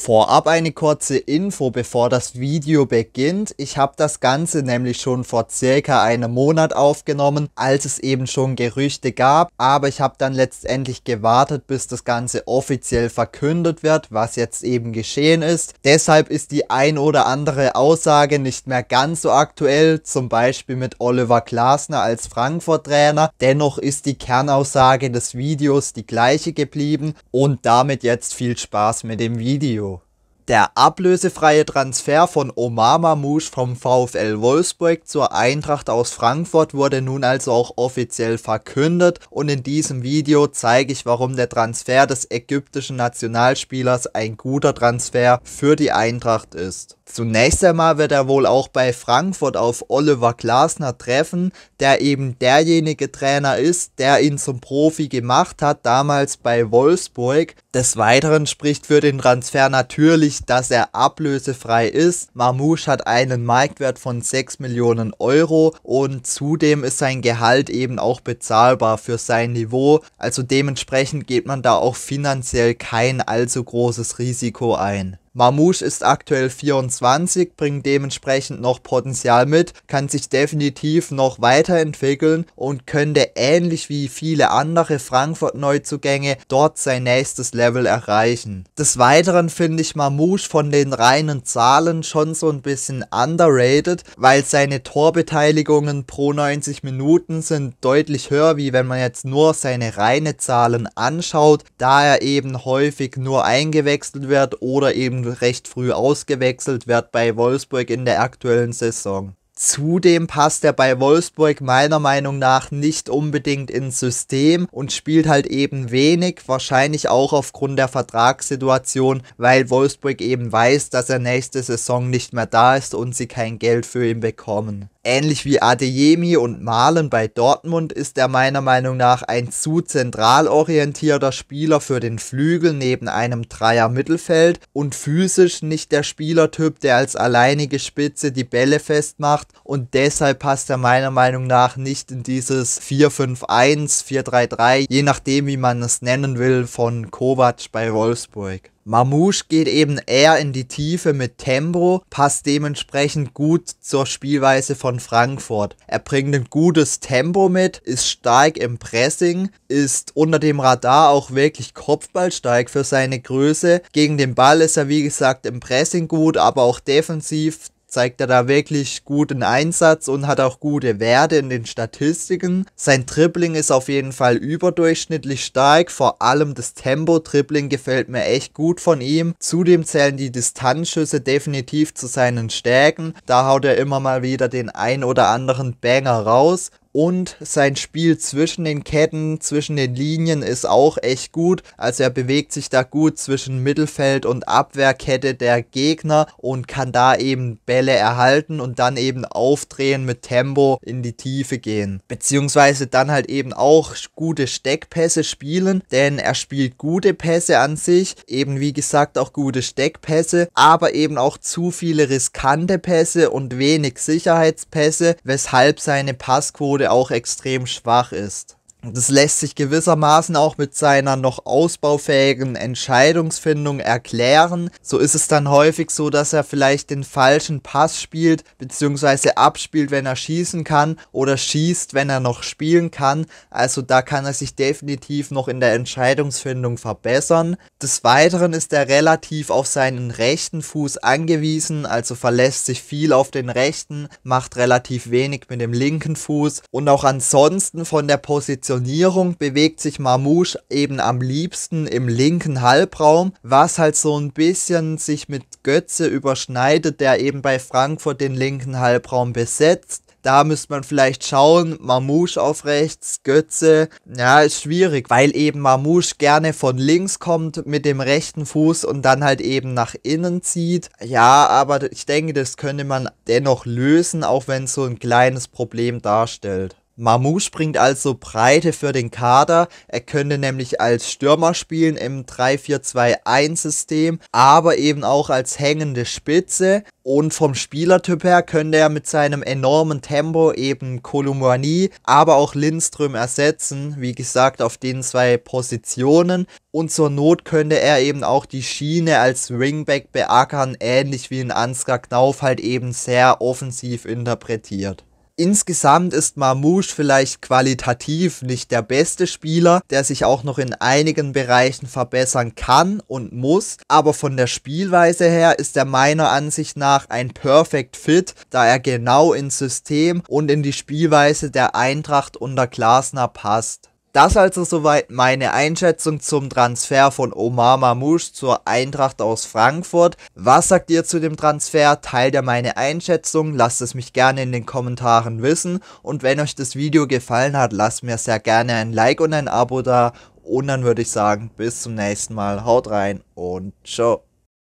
Vorab eine kurze Info, bevor das Video beginnt. Ich habe das Ganze nämlich schon vor circa einem Monat aufgenommen, als es eben schon Gerüchte gab, aber ich habe dann letztendlich gewartet, bis das Ganze offiziell verkündet wird, was jetzt eben geschehen ist. Deshalb ist die ein oder andere Aussage nicht mehr ganz so aktuell, zum Beispiel mit Oliver Glasner als Frankfurt-Trainer. Dennoch ist die Kernaussage des Videos die gleiche geblieben und damit jetzt viel Spaß mit dem Video. Der ablösefreie Transfer von Omar Mamouche vom VfL Wolfsburg zur Eintracht aus Frankfurt wurde nun also auch offiziell verkündet und in diesem Video zeige ich, warum der Transfer des ägyptischen Nationalspielers ein guter Transfer für die Eintracht ist. Zunächst einmal wird er wohl auch bei Frankfurt auf Oliver Glasner treffen, der eben derjenige Trainer ist, der ihn zum Profi gemacht hat, damals bei Wolfsburg. Des Weiteren spricht für den Transfer natürlich, dass er ablösefrei ist. Marmouche hat einen Marktwert von 6 Millionen Euro und zudem ist sein Gehalt eben auch bezahlbar für sein Niveau. Also dementsprechend geht man da auch finanziell kein allzu großes Risiko ein. Mamouche ist aktuell 24, bringt dementsprechend noch Potenzial mit, kann sich definitiv noch weiterentwickeln und könnte ähnlich wie viele andere Frankfurt-Neuzugänge dort sein nächstes Level erreichen. Des Weiteren finde ich Mamouche von den reinen Zahlen schon so ein bisschen underrated, weil seine Torbeteiligungen pro 90 Minuten sind deutlich höher, wie wenn man jetzt nur seine reine Zahlen anschaut, da er eben häufig nur eingewechselt wird oder eben recht früh ausgewechselt wird bei Wolfsburg in der aktuellen Saison. Zudem passt er bei Wolfsburg meiner Meinung nach nicht unbedingt ins System und spielt halt eben wenig, wahrscheinlich auch aufgrund der Vertragssituation, weil Wolfsburg eben weiß, dass er nächste Saison nicht mehr da ist und sie kein Geld für ihn bekommen ähnlich wie Adeyemi und Malen bei Dortmund ist er meiner Meinung nach ein zu zentral orientierter Spieler für den Flügel neben einem Dreier Mittelfeld und physisch nicht der Spielertyp, der als alleinige Spitze die Bälle festmacht und deshalb passt er meiner Meinung nach nicht in dieses 4-5-1, 4-3-3, je nachdem wie man es nennen will, von Kovac bei Wolfsburg. Mamouche geht eben eher in die Tiefe mit Tempo, passt dementsprechend gut zur Spielweise von Frankfurt. Er bringt ein gutes Tempo mit, ist stark im Pressing, ist unter dem Radar auch wirklich kopfballsteig für seine Größe. Gegen den Ball ist er wie gesagt im Pressing gut, aber auch defensiv zeigt er da wirklich guten Einsatz und hat auch gute Werte in den Statistiken. Sein Dribbling ist auf jeden Fall überdurchschnittlich stark, vor allem das Tempo-Dribbling gefällt mir echt gut von ihm. Zudem zählen die Distanzschüsse definitiv zu seinen Stärken, da haut er immer mal wieder den ein oder anderen Banger raus und sein Spiel zwischen den Ketten, zwischen den Linien ist auch echt gut. Also er bewegt sich da gut zwischen Mittelfeld und Abwehrkette der Gegner und kann da eben Bälle erhalten und dann eben aufdrehen mit Tempo in die Tiefe gehen. Beziehungsweise dann halt eben auch gute Steckpässe spielen, denn er spielt gute Pässe an sich, eben wie gesagt auch gute Steckpässe, aber eben auch zu viele riskante Pässe und wenig Sicherheitspässe, weshalb seine Passquote Methode auch extrem schwach ist. Das lässt sich gewissermaßen auch mit seiner noch ausbaufähigen Entscheidungsfindung erklären. So ist es dann häufig so, dass er vielleicht den falschen Pass spielt, bzw. abspielt, wenn er schießen kann, oder schießt, wenn er noch spielen kann. Also da kann er sich definitiv noch in der Entscheidungsfindung verbessern. Des Weiteren ist er relativ auf seinen rechten Fuß angewiesen, also verlässt sich viel auf den rechten, macht relativ wenig mit dem linken Fuß und auch ansonsten von der Position Positionierung bewegt sich Mamouche eben am liebsten im linken Halbraum, was halt so ein bisschen sich mit Götze überschneidet, der eben bei Frankfurt den linken Halbraum besetzt. Da müsste man vielleicht schauen, Mamouche auf rechts, Götze. Ja, ist schwierig, weil eben Mamouche gerne von links kommt mit dem rechten Fuß und dann halt eben nach innen zieht. Ja, aber ich denke, das könnte man dennoch lösen, auch wenn es so ein kleines Problem darstellt. Mamou springt also Breite für den Kader. Er könnte nämlich als Stürmer spielen im 3-4-2-1-System, aber eben auch als hängende Spitze. Und vom Spielertyp her könnte er mit seinem enormen Tempo eben Kolumani, aber auch Lindström ersetzen. Wie gesagt, auf den zwei Positionen. Und zur Not könnte er eben auch die Schiene als Ringback beackern, ähnlich wie in Ansgar Knauf halt eben sehr offensiv interpretiert. Insgesamt ist Marmouche vielleicht qualitativ nicht der beste Spieler, der sich auch noch in einigen Bereichen verbessern kann und muss, aber von der Spielweise her ist er meiner Ansicht nach ein Perfect Fit, da er genau ins System und in die Spielweise der Eintracht unter Glasner passt. Das also soweit meine Einschätzung zum Transfer von Omar Mamouche zur Eintracht aus Frankfurt. Was sagt ihr zu dem Transfer? Teilt ihr meine Einschätzung? Lasst es mich gerne in den Kommentaren wissen. Und wenn euch das Video gefallen hat, lasst mir sehr gerne ein Like und ein Abo da. Und dann würde ich sagen, bis zum nächsten Mal. Haut rein und ciao.